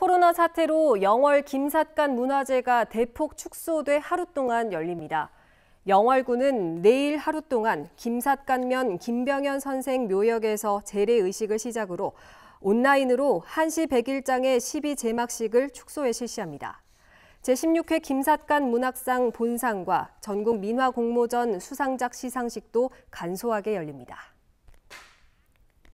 코로나 사태로 영월 김삿간 문화제가 대폭 축소돼 하루 동안 열립니다. 영월군은 내일 하루 동안 김삿간면 김병현 선생 묘역에서 재례의식을 시작으로 온라인으로 1시 1일장의12 제막식을 축소해 실시합니다. 제16회 김삿간 문학상 본상과 전국 민화공모전 수상작 시상식도 간소하게 열립니다.